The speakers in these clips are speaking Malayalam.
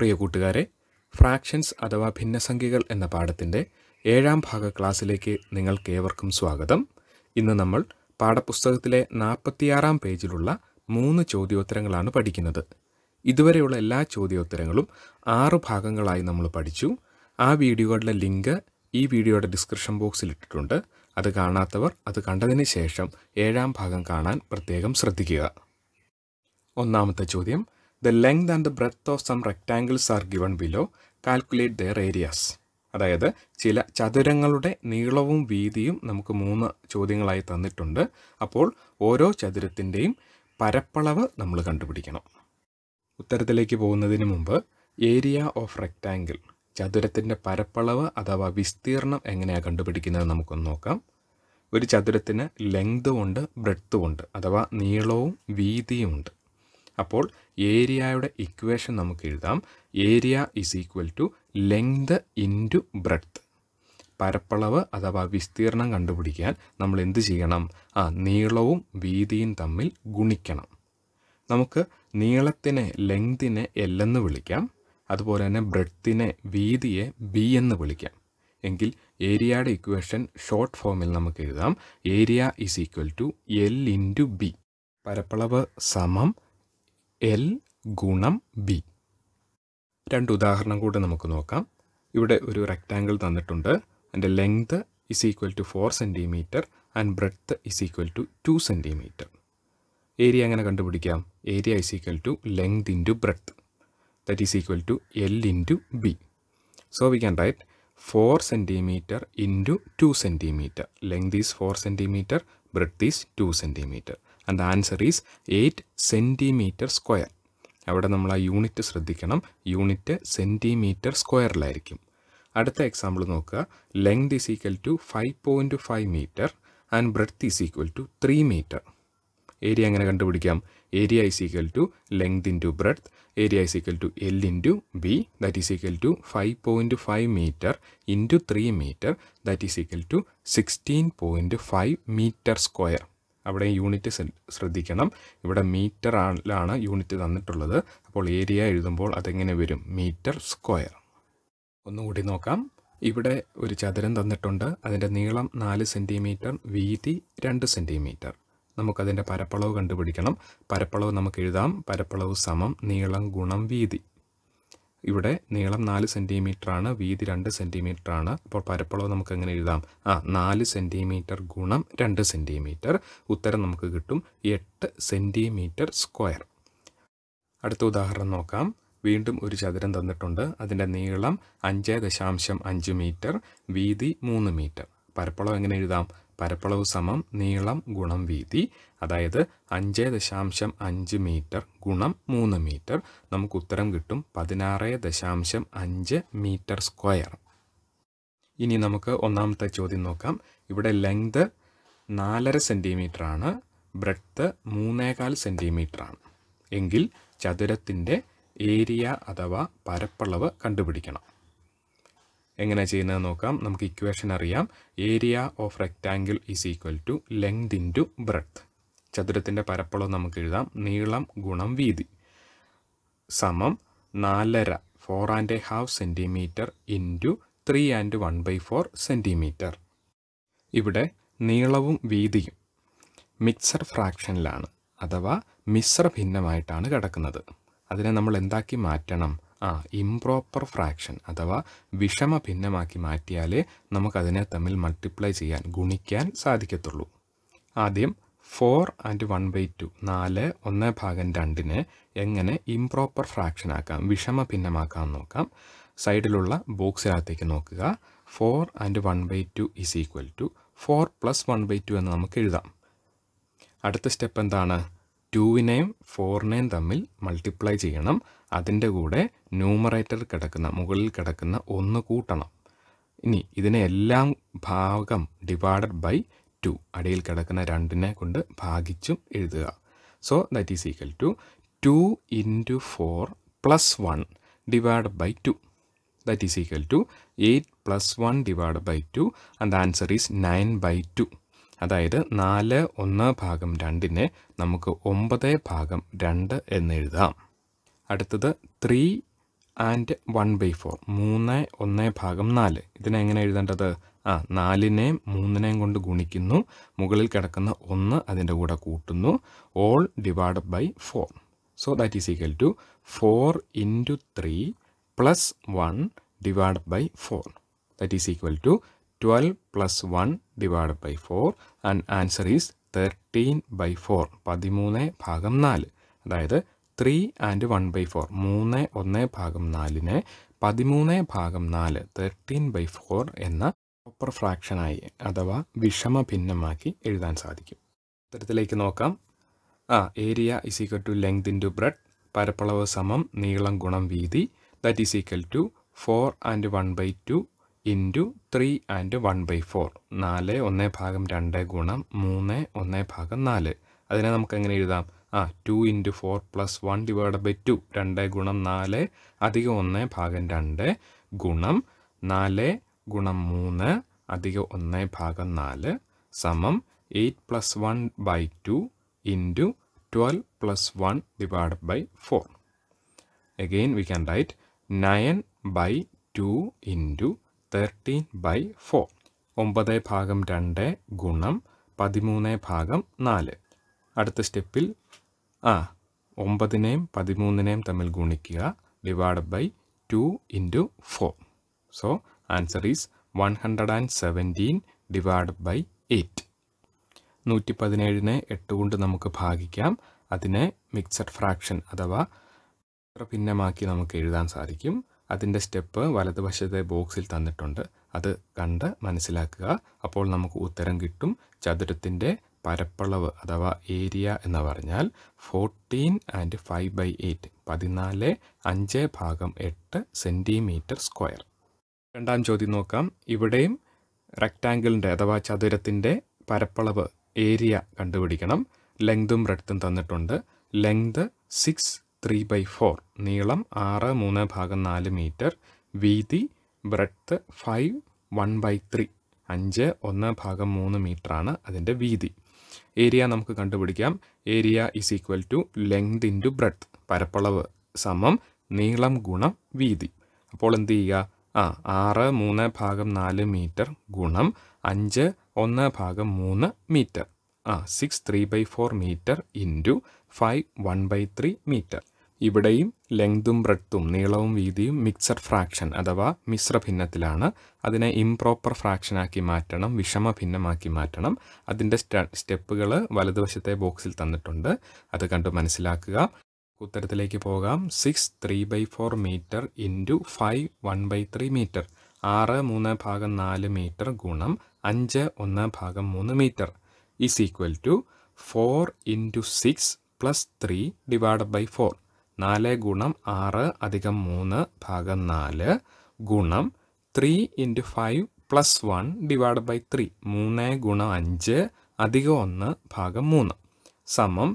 പ്രിയ കൂട്ടുകാരെ ഫ്രാക്ഷൻസ് അഥവാ ഭിന്നസംഖ്യകൾ എന്ന പാഠത്തിൻ്റെ ഏഴാം ഭാഗ ക്ലാസ്സിലേക്ക് ഏവർക്കും സ്വാഗതം ഇന്ന് നമ്മൾ പാഠപുസ്തകത്തിലെ നാൽപ്പത്തിയാറാം പേജിലുള്ള മൂന്ന് ചോദ്യോത്തരങ്ങളാണ് പഠിക്കുന്നത് ഇതുവരെയുള്ള എല്ലാ ചോദ്യോത്തരങ്ങളും ആറ് ഭാഗങ്ങളായി നമ്മൾ പഠിച്ചു ആ വീഡിയോയുടെ ലിങ്ക് ഈ വീഡിയോയുടെ ഡിസ്ക്രിപ്ഷൻ ബോക്സിൽ ഇട്ടിട്ടുണ്ട് അത് കാണാത്തവർ അത് കണ്ടതിന് ശേഷം ഏഴാം ഭാഗം കാണാൻ പ്രത്യേകം ശ്രദ്ധിക്കുക ഒന്നാമത്തെ ചോദ്യം the length and the breadth of some rectangles are given below calculate their areas അതായത് ചില ചതുരങ്ങളുടെ നീളവും വീതിയും നമുക്ക് മൂന്ന് ചോദ്യങ്ങളായി തന്നിട്ടുണ്ട് അപ്പോൾ ഓരോ ചതുരത്തിൻ്റെയും പരപ്പളവ് നമ്മൾ കണ്ടുപിടിക്കണം ഉത്തരത്തിലേക്ക് പോകുന്നതിന് മുമ്പ് ഏരിയ ഓഫ് റെക്റ്റാങ്കിൾ ചതുരത്തിൻ്റെ പരപ്പളവ് അഥവാ വിസ്തീർണം എങ്ങനെയാണ് കണ്ടുപിടിക്കുന്നത് നമുക്കൊന്ന് നോക്കാം ഒരു ചതുരത്തിന് ലെങ്തും ഉണ്ട് ബ്രെഡ്ത്തും ഉണ്ട് അഥവാ നീളവും വീതിയും ഉണ്ട് അപ്പോൾ ഏരിയയുടെ ഇക്വേഷൻ നമുക്ക് എഴുതാം area is equal to length into breadth പരപ്പളവ് അഥവാ വിസ്തീർണം കണ്ടുപിടിക്കാൻ നമ്മൾ എന്ത് ചെയ്യണം ആ നീളവും വീതിയും തമ്മിൽ ഗുണിക്കണം നമുക്ക് നീളത്തിനെ ലെങ്തിനെ എൽ എന്ന് വിളിക്കാം അതുപോലെ തന്നെ ബ്രെഡ്ത്തിനെ വീതിയെ ബി എന്ന് വിളിക്കാം എങ്കിൽ ഏരിയയുടെ ഇക്വേഷൻ ഷോർട്ട് ഫോമിൽ നമുക്ക് എഴുതാം area is equal to L into B പരപ്പളവ് സമം എൽ ഗുണം ബി രണ്ട് ഉദാഹരണം കൂടെ നമുക്ക് നോക്കാം ഇവിടെ ഒരു റെക്റ്റാങ്കിൾ തന്നിട്ടുണ്ട് അതിൻ്റെ length is equal to four centimetre and breadth is equal to two centimetre area എങ്ങനെ കണ്ടുപിടിക്കാം area is equal to length into breadth that is equal to L into B so we can write four centimetre into two centimetre length is four centimetre breadth is two centimetre and the answer is eight centimetre square അവിടെ നമ്മൾ ആ യൂണിറ്റ് ശ്രദ്ധിക്കണം യൂണിറ്റ് സെൻറ്റിമീറ്റർ സ്ക്വയറിലായിരിക്കും അടുത്ത എക്സാമ്പിൾ നോക്കുക length is equal to five point five metre and breadth is equal to three metre area എങ്ങനെ കണ്ടുപിടിക്കാം area is equal to length into breadth area is equal to L into B that is equal to five point five metre into three metre that is equal to sixteen point five metre square അവിടെ യൂണിറ്റ് ശ്രദ്ധിക്കണം ഇവിടെ മീറ്റർ ആണ് യൂണിറ്റ് തന്നിട്ടുള്ളത് അപ്പോൾ ഏരിയ എഴുതുമ്പോൾ അതെങ്ങനെ വരും മീറ്റർ സ്ക്വയർ ഒന്നുകൂടി നോക്കാം ഇവിടെ ഒരു ചതുരം തന്നിട്ടുണ്ട് അതിൻ്റെ നീളം നാല് സെൻറ്റിമീറ്റർ വീതി രണ്ട് സെൻറ്റിമീറ്റർ നമുക്കതിൻ്റെ പരപ്പളവ് കണ്ടുപിടിക്കണം പരപ്പളവ് നമുക്ക് എഴുതാം പരപ്പളവ് സമം നീളം ഗുണം വീതി ഇവിടെ നീളം നാല് ആണ് വീതി രണ്ട് ആണ് അപ്പോൾ പരപ്പളവ് നമുക്ക് എങ്ങനെ എഴുതാം ആ നാല് സെൻറ്റിമീറ്റർ ഗുണം രണ്ട് സെൻറ്റിമീറ്റർ ഉത്തരം നമുക്ക് കിട്ടും എട്ട് സെൻറ്റിമീറ്റർ സ്ക്വയർ അടുത്ത ഉദാഹരണം നോക്കാം വീണ്ടും ഒരു ചതുരം തന്നിട്ടുണ്ട് അതിൻ്റെ നീളം അഞ്ച് ദശാംശം അഞ്ച് മീറ്റർ വീതി മൂന്ന് മീറ്റർ പരപ്പളവ് എങ്ങനെ എഴുതാം പരപ്പളവ് സമം നീളം ഗുണം വീതി അതായത് അഞ്ച് ദശാംശം അഞ്ച് മീറ്റർ ഗുണം മൂന്ന് മീറ്റർ നമുക്ക് ഉത്തരം കിട്ടും പതിനാറ് ദശാംശം അഞ്ച് മീറ്റർ സ്ക്വയർ ഇനി നമുക്ക് ഒന്നാമത്തെ ചോദ്യം നോക്കാം ഇവിടെ ലെങ്ത് നാലര സെൻറ്റിമീറ്റർ ആണ് ബ്രെഡ്ത്ത് മൂന്നേകാൽ സെൻറ്റിമീറ്റർ ആണ് എങ്കിൽ ചതുരത്തിൻ്റെ ഏരിയ അഥവാ പരപ്പളവ് കണ്ടുപിടിക്കണം എങ്ങനെ ചെയ്യുന്നത് നോക്കാം നമുക്ക് ഇക്വേഷൻ അറിയാം area of rectangle is equal to length into breadth ചതുരത്തിൻ്റെ പരപ്പളവ് നമുക്ക് എഴുതാം നീളം ഗുണം വീതി സമം നാലര four and a half centimetre into three and one by four centimetre ഇവിടെ നീളവും വീതിയും മിക്സർ ഫ്രാക്ഷനിലാണ് അഥവാ മിശ്ര ഭിന്നമായിട്ടാണ് കിടക്കുന്നത് അതിനെ നമ്മൾ എന്താക്കി മാറ്റണം ആ ഇംപ്രോപ്പർ ഫ്രാക്ഷൻ അഥവാ വിഷമ ഭിന്നമാക്കി മാറ്റിയാലേ നമുക്കതിനെ തമ്മിൽ മൾട്ടിപ്ലൈ ചെയ്യാൻ ഗുണിക്കാൻ സാധിക്കത്തുള്ളൂ ആദ്യം four and one by two നാല് ഒന്ന് ഭാഗം രണ്ടിനെ എങ്ങനെ ഇംപ്രോപ്പർ ഫ്രാക്ഷൻ ആക്കാം വിഷമ ഭിന്നമാക്കാം നോക്കാം സൈഡിലുള്ള ബോക്സിനകത്തേക്ക് നോക്കുക four and one by two is equal to four plus one by two എന്ന് നമുക്ക് എഴുതാം അടുത്ത സ്റ്റെപ്പ് എന്താണ് ടുവിനെയും ഫോറിനെയും തമ്മിൽ മൾട്ടിപ്ലൈ ചെയ്യണം അതിൻ്റെ കൂടെ ന്യൂമറേറ്റർ കിടക്കുന്ന മുകളിൽ കിടക്കുന്ന ഒന്ന് കൂട്ടണം ഇനി ഇതിനെ എല്ലാം ഭാഗം ഡിവൈഡഡ് ബൈ ടു അടിയിൽ കിടക്കുന്ന രണ്ടിനെ കൊണ്ട് ഭാഗിച്ചും എഴുതുക so that is equal to two into four plus one divide by two that is equal to eight plus one divide by two and answer is nine by two അതായത് നാല് ഒന്ന് ഭാഗം രണ്ടിനെ നമുക്ക് ഒമ്പത് ഭാഗം രണ്ട് എന്നെഴുതാം അടുത്തത് three and one by four മൂന്ന് ഒന്ന് ഭാഗം നാല് ഇതിനെങ്ങനെ എഴുതേണ്ടത് ആ നാലിനെയും മൂന്നിനെയും കൊണ്ട് ഗുണിക്കുന്നു മുകളിൽ കിടക്കുന്ന ഒന്ന് അതിൻ്റെ കൂടെ കൂട്ടുന്നു all divide by four so that is equal to four into three plus one divide by four that is equal to twelve plus one divide by four and answer is thirteen by four പതിമൂന്ന് ഭാഗം നാല് അതായത് three and one by four മൂന്ന് ഒന്ന് ഭാഗം നാലിന് പതിമൂന്ന് ഭാഗം നാല് തേർട്ടീൻ ബൈ ഫോർ എന്ന പ്രോപ്പർ ഫ്രാക്ഷനായി അഥവാ വിഷമ ഭിന്നമാക്കി എഴുതാൻ സാധിക്കും ഉത്തരത്തിലേക്ക് നോക്കാം ആ area is equal to length into breadth പരപ്പളവ് സമം നീളം ഗുണം വീതി that is equal to four and one by two into three and one by four നാല് ഒന്ന് ഭാഗം രണ്ട് ഗുണം മൂന്ന് ഒന്ന് ഭാഗം നാല് അതിനെ നമുക്ക് എങ്ങനെ എഴുതാം ആ two into four plus one divide by two രണ്ട് ഗുണം നാല് അധികം ഒന്ന് ഭാഗം രണ്ട് ഗുണം നാല് ഗുണം മൂന്ന് അധികം ഒന്ന് ഭാഗം നാല് സമം eight plus one by two into twelve plus one divide by four again we can write nine by two into thirteen by four ഒമ്പത് ഭാഗം രണ്ട് ഗുണം പതിമൂന്ന് ഭാഗം നാല് അടുത്ത സ്റ്റെപ്പിൽ ആ ഒമ്പതിനെയും പതിമൂന്നിനെയും തമ്മിൽ ഗുണിക്കുക divide by two into four so answer is one hundred and seventeen divide by eight നൂറ്റി പതിനേഴിനെ എട്ട് കൊണ്ട് നമുക്ക് ഭാഗിക്കാം അതിനെ മിക്സഡ് ഫ്രാക്ഷൻ അഥവാ ഭിന്നമാക്കി നമുക്ക് എഴുതാൻ സാധിക്കും അതിൻ്റെ സ്റ്റെപ്പ് വലതുവശത്തെ ബോക്സിൽ തന്നിട്ടുണ്ട് അത് കണ്ട് മനസ്സിലാക്കുക അപ്പോൾ നമുക്ക് ഉത്തരം കിട്ടും ചതുരത്തിൻ്റെ പരപ്പളവ് അഥവാ ഏരിയ എന്ന് പറഞ്ഞാൽ fourteen and five by eight പതിനാല് അഞ്ച് ഭാഗം എട്ട് സെൻറ്റിമീറ്റർ സ്ക്വയർ രണ്ടാം ചോദ്യം നോക്കാം ഇവിടെയും റെക്റ്റാങ്കിളിൻ്റെ അഥവാ ചതുരത്തിൻ്റെ പരപ്പളവ് ഏരിയ കണ്ടുപിടിക്കണം ലെങ്തും ബ്രെഡ്ത്തും തന്നിട്ടുണ്ട് length six three by four നീളം ആറ് മൂന്ന് ഭാഗം നാല് മീറ്റർ വീതി breadth five one by three അഞ്ച് ഒന്ന് ഭാഗം മൂന്ന് മീറ്ററാണ് അതിൻ്റെ വീതി ഏരിയ നമുക്ക് കണ്ടുപിടിക്കാം area is equal to length into breadth പരപ്പളവ് സമം നീളം ഗുണം വീതി അപ്പോൾ എന്ത് ചെയ്യുക ആ ആറ് മൂന്ന് ഭാഗം നാല് മീറ്റർ ഗുണം അഞ്ച് ഒന്ന് ഭാഗം മൂന്ന് മീറ്റർ ആ six three by four metre into five one by three metre ഇവിടെയും ലെങ്തും ബ്രെഡ്ത്തും നീളവും വീതിയും മിക്സഡ് ഫ്രാക്ഷൻ അഥവാ മിശ്ര ഭിന്നത്തിലാണ് അതിനെ ഇംപ്രോപ്പർ ഫ്രാക്ഷനാക്കി മാറ്റണം വിഷമ ഭിന്നമാക്കി മാറ്റണം അതിൻ്റെ സ്റ്റെപ്പുകൾ വലതുവശത്തെ ബോക്സിൽ തന്നിട്ടുണ്ട് അത് കണ്ട് മനസ്സിലാക്കുക ഉത്തരത്തിലേക്ക് പോകാം six three by four metre into five one by three metre ആറ് മൂന്ന് ഭാഗം നാല് മീറ്റർ ഗുണം അഞ്ച് ഒന്ന് ഭാഗം മൂന്ന് metre is equal to four into six plus three divide by four നാല് ഗുണം ആറ് അധികം മൂന്ന് ഭാഗം നാല് ഗുണം three into five plus one divide by three മൂന്ന് ഗുണം അഞ്ച് അധികം ഒന്ന് ഭാഗം മൂന്ന് സമം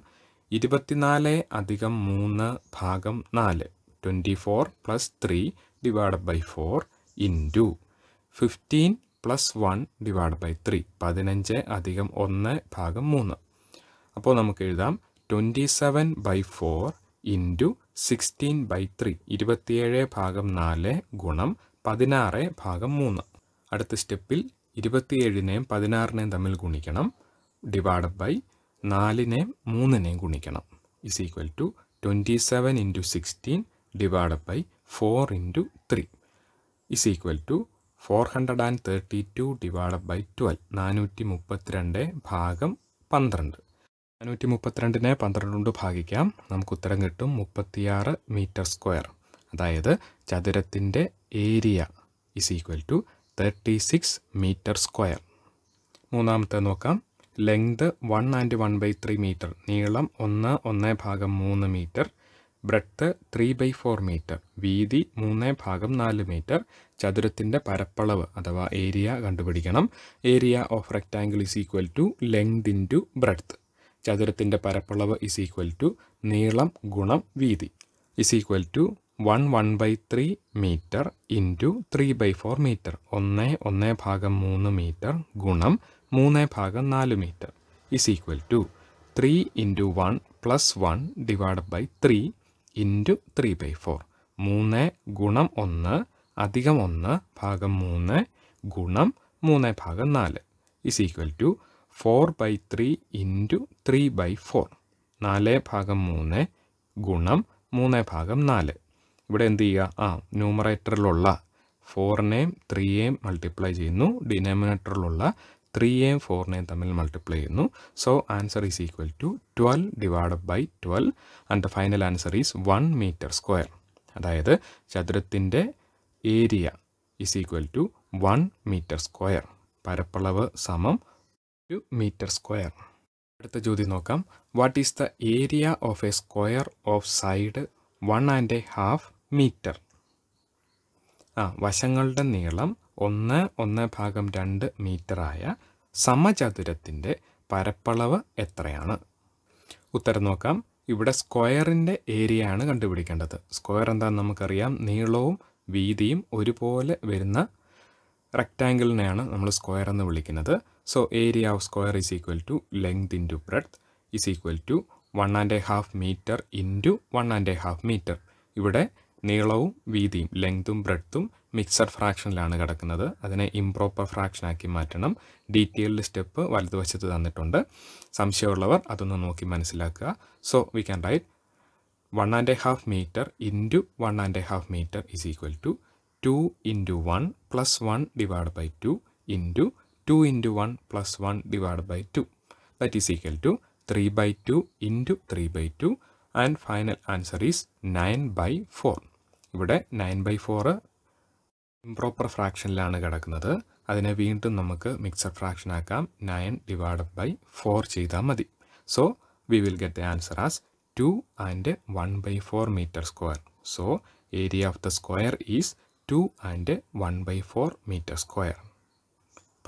ഇരുപത്തിനാല് അധികം മൂന്ന് ഭാഗം നാല് twenty four plus three divide by four into fifteen plus one divide by three പതിനഞ്ച് അധികം ഒന്ന് ഭാഗം മൂന്ന് അപ്പോൾ നമുക്ക് എഴുതാം twenty seven by four into sixteen by three ഇരുപത്തിയേഴ് ഭാഗം നാല് ഗുണം പതിനാറ് ഭാഗം മൂന്ന് അടുത്ത സ്റ്റെപ്പിൽ ഇരുപത്തിയേഴിനെയും പതിനാറിനെയും തമ്മിൽ ഗുണിക്കണം ഡിവൈഡ് ബൈ നാലിനെയും മൂന്നിനെയും ഗുണിക്കണം is equal to twenty seven into sixteen divide by four into three is equal to four hundred and thirty two divide by twelve നാനൂറ്റി മുപ്പത്തിരണ്ട് ഭാഗം പന്ത്രണ്ട് നാനൂറ്റി മുപ്പത്തിരണ്ടിനെ പന്ത്രണ്ട് കൊണ്ട് ഭാഗിക്കാം നമുക്ക് ഉത്തരം കിട്ടും മുപ്പത്തിയാറ് മീറ്റർ സ്ക്വയർ അതായത് ചതുരത്തിൻ്റെ area is equal to thirty six metre square മൂന്നാമത്തെ നോക്കാം length one and one by three metre നീളം ഒന്ന് ഒന്ന് ഭാഗം മൂന്ന് metre breadth three by four metre വീതി മൂന്ന് ഭാഗം നാല് മീറ്റർ ചതുരത്തിൻ്റെ പരപ്പളവ് അഥവാ ഏരിയ കണ്ടുപിടിക്കണം area of rectangle is equal to length into breadth ചതുരത്തിൻ്റെ പരപ്പളവ് ഇസ് ഈക്വൽ ടു നീളം ഗുണം വീതി is equal to one one by three metre into three by four metre ഒന്ന് ഒന്ന് ഭാഗം മൂന്ന് മീറ്റർ ഗുണം മൂന്ന് ഭാഗം നാല് metre is equal to three into one plus one divide by three into three by four മൂന്ന് ഗുണം ഒന്ന് അധികം ഒന്ന് ഭാഗം മൂന്ന് ഗുണം മൂന്ന് ഭാഗം നാല് is equal to four by three into three by four നാല് ഭാഗം മൂന്ന് ഗുണം മൂന്ന് ഭാഗം നാല് ഇവിടെ എന്ത് ചെയ്യുക ആ ന്യൂമറേറ്ററിലുള്ള ഫോറിനെയും ത്രീയെയും മൾട്ടിപ്ലൈ ചെയ്യുന്നു ഡിനോമിനേറ്ററിലുള്ള ത്രീയെയും ഫോറിനെയും തമ്മിൽ മൾട്ടിപ്ലൈ ചെയ്യുന്നു so answer is equal to twelve divide by twelve and the final answer is one metre square അതായത് ചതുരത്തിൻ്റെ area is equal to one metre square പരപ്പളവ് സമം ടു മീറ്റർ സ്ക്വയർ അടുത്ത ചോദ്യം നോക്കാം what is the area of a square of side one and a half metre ആ വശങ്ങളുടെ നീളം ഒന്ന് ഒന്ന് ഭാഗം രണ്ട് മീറ്ററായ സമചതുരത്തിൻ്റെ പരപ്പളവ് എത്രയാണ് ഉത്തരം നോക്കാം ഇവിടെ സ്ക്വയറിൻ്റെ ആണ് കണ്ടുപിടിക്കേണ്ടത് സ്ക്വയർ എന്താണെന്ന് നമുക്കറിയാം നീളവും വീതിയും ഒരുപോലെ വരുന്ന റെക്റ്റാങ്കിളിനെയാണ് നമ്മൾ സ്ക്വയർ എന്ന് വിളിക്കുന്നത് So area of square is equal to length into breadth is equal to one and a half metre into one and a half metre ഇവിടെ നീളവും വീതിയും ലെങ്തും ബ്രെഡ്ത്തും മിക്സഡ് ഫ്രാക്ഷനിലാണ് കിടക്കുന്നത് അതിനെ ഇംപ്രോപ്പർ ഫ്രാക്ഷനാക്കി മാറ്റണം ഡീറ്റെയിൽഡ് സ്റ്റെപ്പ് വലതുവശത്ത് തന്നിട്ടുണ്ട് സംശയമുള്ളവർ അതൊന്ന് നോക്കി മനസ്സിലാക്കുക so we can write one and a half metre into one and a half metre is equal to two into one plus one divide by two into 2 into 1 plus 1 divided by 2 that is equal to 3 by 2 into 3 by 2 and final answer is 9 by 4 ibide 9 by 4 improper fraction lana kadakkunathu adine veendum namakku mixed fraction aakam 9 divided by 4 cheythamadi so we will get the answer as 2 and 1 by 4 meter square so area of the square is 2 and 1 by 4 meter square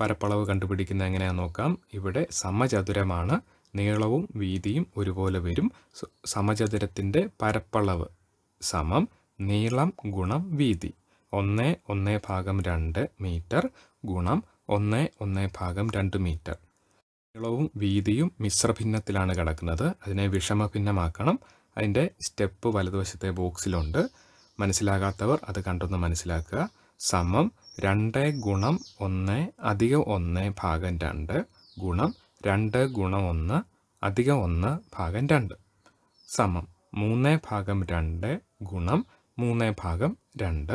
പരപ്പളവ് കണ്ടുപിടിക്കുന്നത് എങ്ങനെയാണെന്ന് നോക്കാം ഇവിടെ സമചതുരമാണ് നീളവും വീതിയും ഒരുപോലെ വരും സമചതുരത്തിൻ്റെ പരപ്പളവ് സമം നീളം ഗുണം വീതി ഒന്ന് ഒന്ന് ഭാഗം രണ്ട് മീറ്റർ ഗുണം ഒന്ന് ഒന്ന് ഭാഗം രണ്ട് മീറ്റർ നീളവും വീതിയും മിശ്രഭിന്നത്തിലാണ് കിടക്കുന്നത് അതിനെ വിഷമഭിന്നമാക്കണം അതിൻ്റെ സ്റ്റെപ്പ് വലതുവശത്തെ ബോക്സിലുണ്ട് മനസ്സിലാകാത്തവർ അത് കണ്ടൊന്ന് മനസ്സിലാക്കുക സമം രണ്ട് ഗുണം ഒന്ന് അധികം ഒന്ന് ഭാഗം രണ്ട് ഗുണം രണ്ട് ഗുണം ഒന്ന് അധികം ഒന്ന് ഭാഗം രണ്ട് സമം മൂന്ന് ഭാഗം രണ്ട് ഗുണം മൂന്ന് ഭാഗം രണ്ട്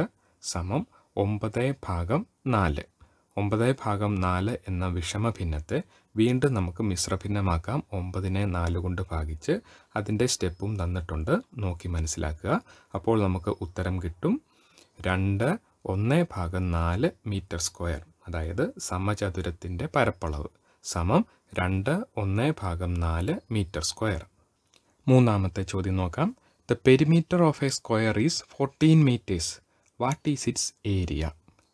സമം ഒമ്പത് ഭാഗം നാല് ഒമ്പത് ഭാഗം നാല് എന്ന വിഷമ ഭിന്നത്തെ വീണ്ടും നമുക്ക് മിശ്രഭിന്നമാക്കാം ഒമ്പതിനെ നാല് കൊണ്ട് ഭാഗിച്ച് അതിൻ്റെ സ്റ്റെപ്പും തന്നിട്ടുണ്ട് നോക്കി മനസ്സിലാക്കുക അപ്പോൾ നമുക്ക് ഉത്തരം കിട്ടും രണ്ട് ഒന്ന് ഭാഗം നാല് മീറ്റർ സ്ക്വയർ അതായത് സമചതുരത്തിൻ്റെ പരപ്പളവ് സമം രണ്ട് ഒന്ന് ഭാഗം നാല് മീറ്റർ സ്ക്വയർ മൂന്നാമത്തെ ചോദ്യം നോക്കാം the perimeter of a square is fourteen metres what is its area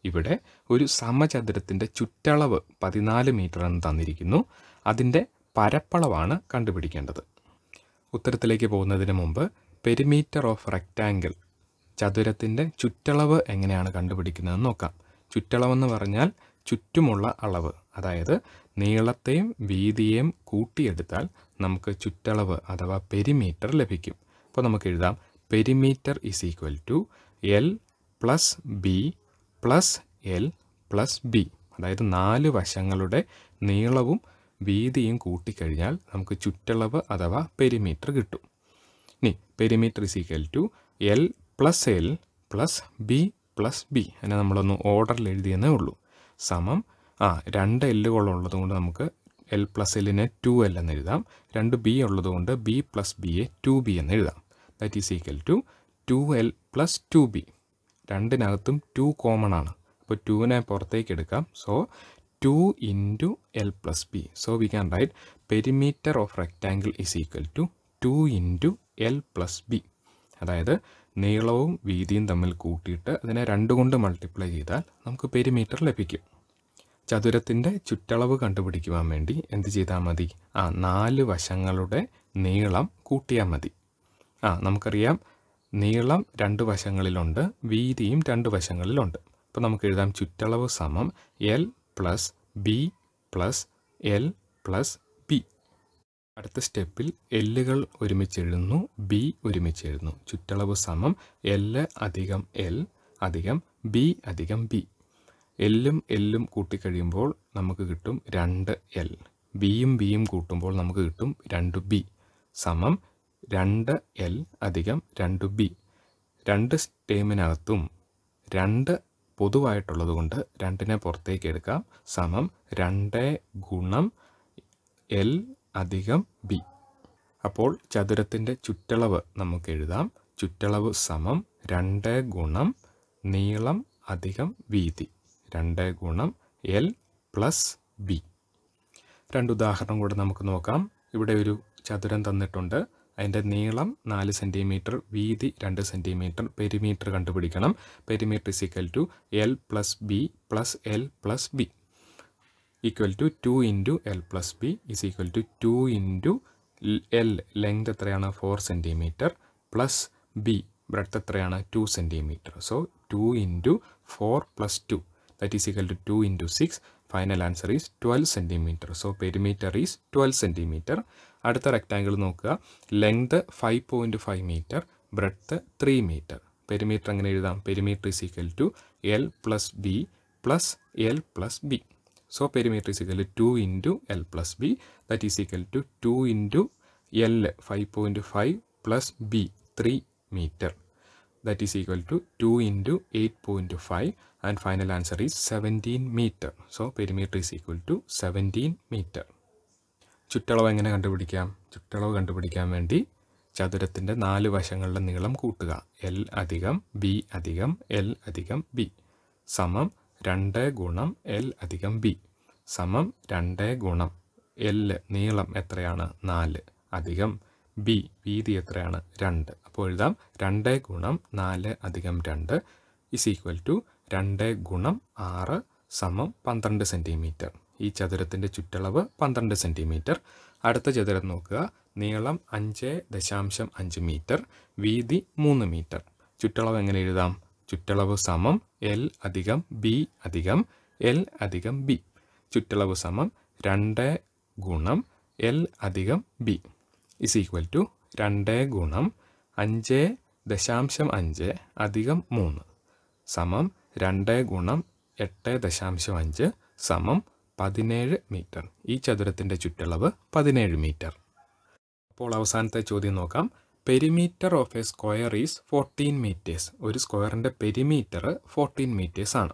ഇവിടെ ഒരു സമചതുരത്തിൻ്റെ ചുറ്റളവ് പതിനാല് മീറ്റർ എന്ന് തന്നിരിക്കുന്നു അതിൻ്റെ പരപ്പളവാണ് കണ്ടുപിടിക്കേണ്ടത് ഉത്തരത്തിലേക്ക് പോകുന്നതിന് മുമ്പ് പെരിമീറ്റർ ഓഫ് റെക്റ്റാങ്കിൾ ചതുരത്തിൻ്റെ ചുറ്റളവ് എങ്ങനെയാണ് കണ്ടുപിടിക്കുന്നതെന്ന് നോക്കാം ചുറ്റളവെന്ന് പറഞ്ഞാൽ ചുറ്റുമുള്ള അളവ് അതായത് നീളത്തെയും വീതിയെയും കൂട്ടിയെടുത്താൽ നമുക്ക് ചുറ്റളവ് അഥവാ പെരിമീറ്റർ ലഭിക്കും അപ്പോൾ നമുക്ക് എഴുതാം perimeter is equal to L plus B plus L plus B അതായത് നാല് വശങ്ങളുടെ നീളവും വീതിയും കൂട്ടിക്കഴിഞ്ഞാൽ നമുക്ക് ചുറ്റളവ് അഥവാ പെരിമീറ്റർ കിട്ടും ഇനി perimeter is equal to L plus L plus B plus B അതിനെ നമ്മളൊന്ന് ഓർഡറിൽ എഴുതിയെന്നേ ഉള്ളൂ സമം ആ രണ്ട് എല്ലുകളുള്ളത് കൊണ്ട് നമുക്ക് എൽ പ്ലസ് എല്ലിനെ ടു എൽ എന്ന് എഴുതാം രണ്ട് ബി ഉള്ളത് കൊണ്ട് ബി പ്ലസ് ബിയെ ടു ബി എന്ന് എഴുതാം that is equal to two L plus two B രണ്ടിനകത്തും ടു കോമൺ ആണ് അപ്പോൾ ടുവിനെ പുറത്തേക്ക് എടുക്കാം so two into L plus B so we can write perimeter of rectangle is equal to two into L plus B അതായത് നീളവും വീതിയും തമ്മിൽ കൂട്ടിയിട്ട് അതിനെ രണ്ട് കൊണ്ട് മൾട്ടിപ്ലൈ ചെയ്താൽ നമുക്ക് പെരിമീറ്റർ ലഭിക്കും ചതുരത്തിൻ്റെ ചുറ്റളവ് കണ്ടുപിടിക്കുവാൻ വേണ്ടി എന്ത് ചെയ്താൽ മതി ആ നാല് വശങ്ങളുടെ നീളം കൂട്ടിയാൽ മതി ആ നമുക്കറിയാം നീളം രണ്ട് വശങ്ങളിലുണ്ട് വീതിയും രണ്ട് വശങ്ങളിലുണ്ട് അപ്പോൾ നമുക്ക് എഴുതാം ചുറ്റളവ് സമം L plus B plus L plus അടുത്ത സ്റ്റെപ്പിൽ എല്ലുകൾ ഒരുമിച്ച് എഴുതുന്നു ബി ഒരുമിച്ച് എഴുതുന്നു ചുറ്റളവ് സമം എല്ല് അധികം എൽ അധികം ബി അധികം ബി എല്ലും എല്ലും കൂട്ടിക്കഴിയുമ്പോൾ നമുക്ക് കിട്ടും രണ്ട് എൽ ബിയും ബിയും കൂട്ടുമ്പോൾ നമുക്ക് കിട്ടും രണ്ട് ബി സമം രണ്ട് എൽ അധികം രണ്ട് ബി രണ്ട് സ്റ്റേമിനകത്തും രണ്ട് പൊതുവായിട്ടുള്ളത് കൊണ്ട് രണ്ടിനെ പുറത്തേക്ക് എടുക്കാം സമം രണ്ട് ഗുണം എൽ അധികം ബി അപ്പോൾ ചതുരത്തിൻ്റെ ചുറ്റളവ് നമുക്ക് എഴുതാം ചുറ്റളവ് സമം രണ്ട് ഗുണം നീളം അധികം വീതി രണ്ട് ഗുണം എൽ പ്ലസ് ബി രണ്ട് ഉദാഹരണം കൂടെ നമുക്ക് നോക്കാം ഇവിടെ ഒരു ചതുരം തന്നിട്ടുണ്ട് അതിൻ്റെ നീളം നാല് സെൻറ്റിമീറ്റർ വീതി രണ്ട് സെൻറ്റിമീറ്റർ പെരിമീറ്റർ കണ്ടുപിടിക്കണം perimeter is equal to L plus B plus L plus B equal to two into L plus B is equal to two into L length എത്രയാണ് four centimetre plus B breadth എത്രയാണ് two centimetre so two into four plus two that is equal to two into six final answer is twelve centimetre so perimeter is twelve centimetre അടുത്ത റെക്റ്റാങ്കിൾ നോക്കുക length five point five metre breadth three metre perimeter എങ്ങനെ എഴുതാം perimeter is equal to L plus B plus L plus B So perimeter is equal to 2 into L plus B that is equal to 2 into L 5.5 plus B 3 meter that is equal to 2 into 8.5 and final answer is 17 meter. So perimeter is equal to 17 meter. ചുറ്റളവ് എങ്ങനെ കണ്ടുപിടിക്കാം ചുറ്റളവ് കണ്ടുപിടിക്കാൻ വേണ്ടി ചതുരത്തിൻ്റെ നാല് വശങ്ങളുടെ നീളം കൂട്ടുക എൽ അധികം ബി അധികം എൽ അധികം ബി സമം രണ്ട് ഗുണം എൽ അധികം ബി സമം രണ്ട് ഗുണം എൽ നീളം എത്രയാണ് നാല് അധികം ബി വീതി എത്രയാണ് രണ്ട് അപ്പോൾ എഴുതാം രണ്ട് ഗുണം നാല് അധികം രണ്ട് ഇസ് ഈക്വൽ ടു രണ്ട് ഗുണം ആറ് സമം പന്ത്രണ്ട് സെൻറ്റിമീറ്റർ ഈ ചതുരത്തിൻ്റെ ചുറ്റളവ് പന്ത്രണ്ട് സെൻറ്റിമീറ്റർ അടുത്ത ചതുരം നോക്കുക നീളം അഞ്ച് ദശാംശം അഞ്ച് മീറ്റർ വീതി മൂന്ന് മീറ്റർ ചുറ്റളവ് എങ്ങനെ എഴുതാം ചുറ്റളവ് സമം എൽ അധികം ബി അധികം എൽ അധികം ബി ചുറ്റളവ് സമം രണ്ട് ഗുണം എൽ അധികം ബി ഇസ് ഈക്വൽ ടു രണ്ട് ഗുണം അഞ്ച് ദശാംശം അഞ്ച് അധികം മൂന്ന് സമം രണ്ട് ഗുണം എട്ട് ദശാംശം അഞ്ച് സമം പതിനേഴ് മീറ്റർ ഈ ചതുരത്തിൻ്റെ ചുറ്റളവ് പതിനേഴ് മീറ്റർ അപ്പോൾ അവസാനത്തെ ചോദ്യം നോക്കാം perimeter of a square is fourteen metres ഒരു സ്ക്വയറിൻ്റെ പെരിമീറ്റർ ഫോർട്ടീൻ മീറ്റേഴ്സ് ആണ്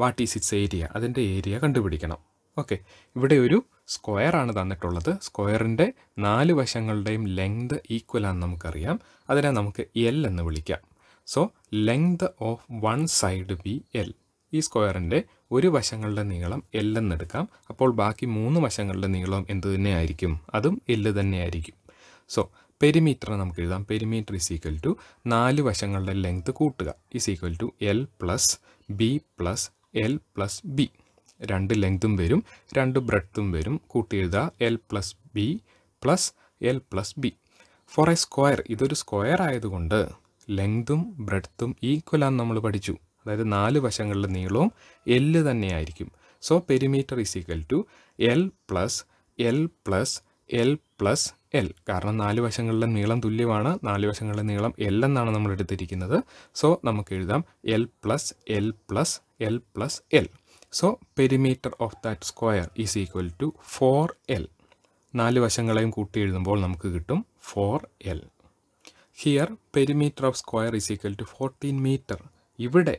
വാട്ട് ഈസ് ഇറ്റ്സ് ഏരിയ അതിൻ്റെ ഏരിയ കണ്ടുപിടിക്കണം ഓക്കെ ഇവിടെ ഒരു സ്ക്വയർ ആണ് തന്നിട്ടുള്ളത് സ്ക്വയറിൻ്റെ നാല് വശങ്ങളുടെയും ലെങ്ത് ഈക്വൽ ആണെന്ന് നമുക്കറിയാം അതിനെ നമുക്ക് എൽ എന്ന് വിളിക്കാം so length of one side be L ഈ സ്ക്വയറിൻ്റെ ഒരു വശങ്ങളുടെ നീളം എൽ എന്നെടുക്കാം അപ്പോൾ ബാക്കി മൂന്ന് വശങ്ങളുടെ നീളം എന്ത് തന്നെയായിരിക്കും അതും എല്ല് തന്നെയായിരിക്കും സോ പെരിമീറ്റർ നമുക്ക് എഴുതാം പെരിമീറ്റർ ഇസ് ഈക്വൽ ടു നാല് വശങ്ങളുടെ ലെങ്ത് കൂട്ടുക is equal to L plus B plus L plus B രണ്ട് ലെങ്തും വരും രണ്ട് ബ്രെഡ്ത്തും വരും കൂട്ടി എഴുതുക L plus B plus L plus B for a square ഇതൊരു സ്ക്വയർ ആയതുകൊണ്ട് ലെങ്തും ബ്രെഡ്ത്തും ഈക്വലാന്ന് നമ്മൾ പഠിച്ചു അതായത് നാല് വശങ്ങളുടെ നീളവും എല്ല് തന്നെയായിരിക്കും so perimeter is equal to L plus L plus L plus L കാരണം നാല് വശങ്ങളിലെ നീളം തുല്യമാണ് നാല് വശങ്ങളിലെ നീളം എൽ എന്നാണ് നമ്മൾ എടുത്തിരിക്കുന്നത് സോ നമുക്ക് എഴുതാം L plus L plus L plus L so perimeter of that square is equal to four L നാല് വശങ്ങളെയും കൂട്ടി എഴുതുമ്പോൾ നമുക്ക് കിട്ടും four L here perimeter of square is equal to fourteen metre ഇവിടെ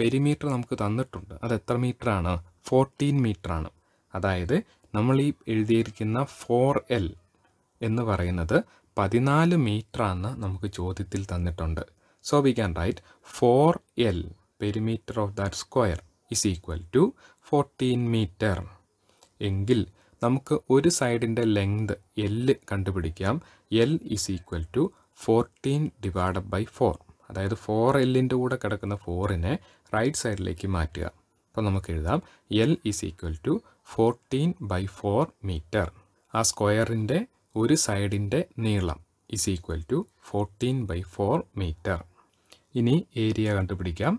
പെരിമീറ്റർ നമുക്ക് തന്നിട്ടുണ്ട് അത് എത്ര മീറ്ററാണ് ഫോർട്ടീൻ ആണ് അതായത് നമ്മൾ ഈ എഴുതിയിരിക്കുന്ന ഫോർ എൽ എന്ന് പറയുന്നത് പതിനാല് മീറ്ററാണ് നമുക്ക് ചോദ്യത്തിൽ തന്നിട്ടുണ്ട് so we can write four L perimeter of that square is equal to fourteen metre എങ്കിൽ നമുക്ക് ഒരു സൈഡിൻ്റെ ലെങ്ത് എൽ കണ്ടുപിടിക്കാം L is equal to fourteen divide by four അതായത് ഫോർ എല്ലിൻ്റെ കൂടെ കിടക്കുന്ന ഫോറിനെ റൈറ്റ് സൈഡിലേക്ക് മാറ്റുക അപ്പോൾ നമുക്ക് എഴുതാം L is equal to fourteen by four metre ആ സ്ക്വയറിൻ്റെ ഒരു സൈഡിൻ്റെ നീളം is equal to fourteen by four metre ഇനി ഏരിയ കണ്ടുപിടിക്കാം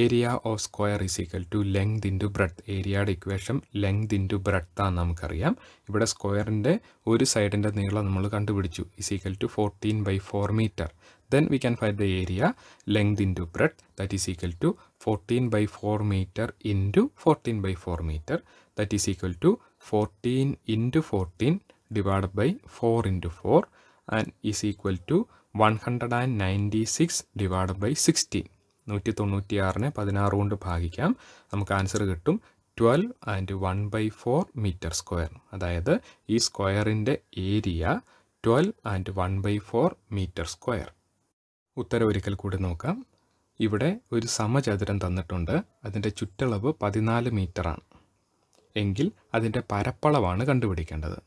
area of square is equal to length into breadth ഏരിയയുടെ ഇക്വേഷൻ ലെങ്ത് ഇൻറ്റു ആണ് നമുക്കറിയാം ഇവിടെ സ്ക്വയറിൻ്റെ ഒരു സൈഡിൻ്റെ നീളം നമ്മൾ കണ്ടുപിടിച്ചു is equal to fourteen by four metre then we can find the area length into breadth that is equal to fourteen by four metre into fourteen by four metre that is equal to fourteen into fourteen divide by four into four and is equal to one hundred and ninety six divide by sixteen നൂറ്റി തൊണ്ണൂറ്റി ആറിനെ പതിനാറ് കൊണ്ട് ഭാഗിക്കാം നമുക്ക് ആൻസർ കിട്ടും twelve and one by four metre square അതായത് ഈ സ്ക്വയറിൻ്റെ area twelve and one by four metre square ഉത്തരം ഒരിക്കൽ കൂടി നോക്കാം ഇവിടെ ഒരു സമചതുരം തന്നിട്ടുണ്ട് അതിൻ്റെ ചുറ്റളവ് പതിനാല് മീറ്ററാണ് എങ്കിൽ അതിൻ്റെ പരപ്പളവാണ് കണ്ടുപിടിക്കേണ്ടത്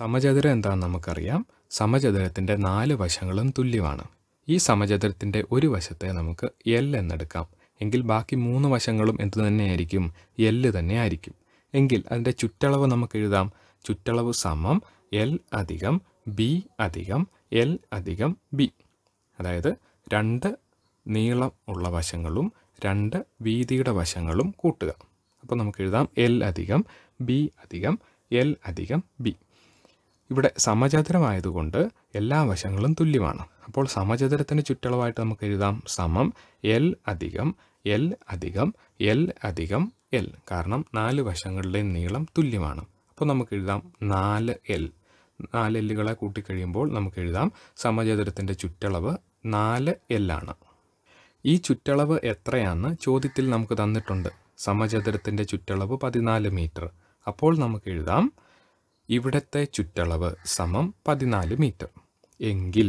സമചതുരം എന്താണെന്ന് നമുക്കറിയാം സമചതുരത്തിൻ്റെ നാല് വശങ്ങളും തുല്യമാണ് ഈ സമചതുരത്തിൻ്റെ ഒരു വശത്തെ നമുക്ക് എൽ എന്നെടുക്കാം എങ്കിൽ ബാക്കി മൂന്ന് വശങ്ങളും എന്ത് തന്നെയായിരിക്കും എല്ല് തന്നെ ആയിരിക്കും എങ്കിൽ അതിൻ്റെ ചുറ്റളവ് നമുക്ക് എഴുതാം ചുറ്റളവ് സമം എൽ അധികം ബി അധികം എൽ അധികം ബി അതായത് രണ്ട് നീളം ഉള്ള വശങ്ങളും രണ്ട് വീതിയുടെ വശങ്ങളും കൂട്ടുക അപ്പോൾ നമുക്ക് എഴുതാം എൽ അധികം ബി അധികം എൽ അധികം ബി ഇവിടെ സമചതുരമായതുകൊണ്ട് എല്ലാ വശങ്ങളും തുല്യമാണ് അപ്പോൾ സമചതുരത്തിന് ചുറ്റളവായിട്ട് നമുക്ക് എഴുതാം സമം എൽ അധികം എൽ അധികം എൽ അധികം എൽ കാരണം നാല് വശങ്ങളുടെ നീളം തുല്യമാണ് അപ്പോൾ നമുക്ക് എഴുതാം നാല് എൽ നാല് എല്ലുകളെ കൂട്ടിക്കഴിയുമ്പോൾ നമുക്ക് എഴുതാം സമചതുരത്തിൻ്റെ ചുറ്റളവ് നാല് എല്ലാണ് ഈ ചുറ്റളവ് എത്രയാണെന്ന് ചോദ്യത്തിൽ നമുക്ക് തന്നിട്ടുണ്ട് സമചതുരത്തിൻ്റെ ചുറ്റളവ് പതിനാല് മീറ്റർ അപ്പോൾ നമുക്ക് എഴുതാം ഇവിടത്തെ ചുറ്റളവ് സമം പതിനാല് മീറ്റർ എങ്കിൽ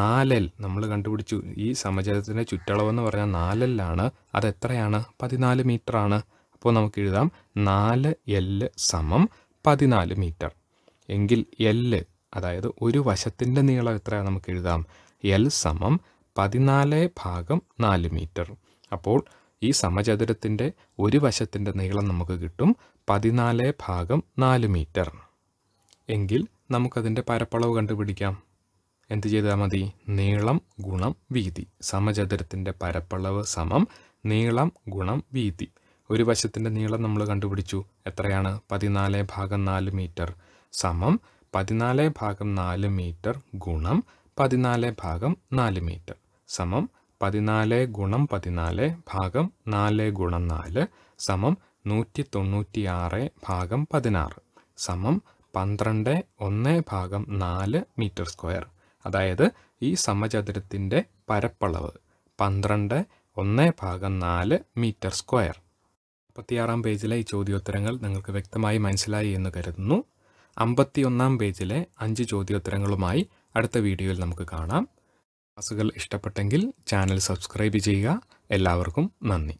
നാലൽ നമ്മൾ കണ്ടുപിടിച്ചു ഈ സമചതുരത്തിൻ്റെ ചുറ്റളവെന്ന് പറഞ്ഞാൽ നാലല്ലാണ് അതെത്രയാണ് പതിനാല് ആണ് അപ്പോൾ നമുക്ക് എഴുതാം നാല് എല്ല് സമം പതിനാല് മീറ്റർ എങ്കിൽ എല്ല് അതായത് ഒരു വശത്തിൻ്റെ നീളം എത്രയാണ് നമുക്ക് എഴുതാം എൽ സമം പതിനാല് ഭാഗം നാല് മീറ്റർ അപ്പോൾ ഈ സമചതുരത്തിൻ്റെ ഒരു വശത്തിൻ്റെ നീളം നമുക്ക് കിട്ടും പതിനാല് ഭാഗം നാല് മീറ്റർ എങ്കിൽ നമുക്കതിൻ്റെ പരപ്പളവ് കണ്ടുപിടിക്കാം എന്ത് ചെയ്താൽ മതി നീളം ഗുണം വീതി സമചതുരത്തിൻ്റെ പരപ്പളവ് സമം നീളം ഗുണം വീതി ഒരു വശത്തിൻ്റെ നീളം നമ്മൾ കണ്ടുപിടിച്ചു എത്രയാണ് പതിനാല് ഭാഗം നാല് മീറ്റർ സമം പതിനാല് ഭാഗം നാല് മീറ്റർ ഗുണം പതിനാല് ഭാഗം നാല് മീറ്റർ സമം പതിനാല് ഗുണം പതിനാല് ഭാഗം നാല് ഗുണം നാല് സമം നൂറ്റി തൊണ്ണൂറ്റി ആറ് ഭാഗം പതിനാറ് സമം പന്ത്രണ്ട് ഒന്ന് ഭാഗം നാല് മീറ്റർ സ്ക്വയർ അതായത് ഈ സമചതുരത്തിൻ്റെ പരപ്പളവ് പന്ത്രണ്ട് ഒന്ന് ഭാഗം നാല് മീറ്റർ സ്ക്വയർ മുപ്പത്തിയാറാം പേജിലെ ഈ ചോദ്യോത്തരങ്ങൾ നിങ്ങൾക്ക് വ്യക്തമായി മനസ്സിലായി എന്ന് കരുതുന്നു അമ്പത്തിയൊന്നാം പേജിലെ അഞ്ച് ചോദ്യോത്തരങ്ങളുമായി അടുത്ത വീഡിയോയിൽ നമുക്ക് കാണാം ക്ലാസ്സുകൾ ഇഷ്ടപ്പെട്ടെങ്കിൽ ചാനൽ സബ്സ്ക്രൈബ് ചെയ്യുക എല്ലാവർക്കും നന്ദി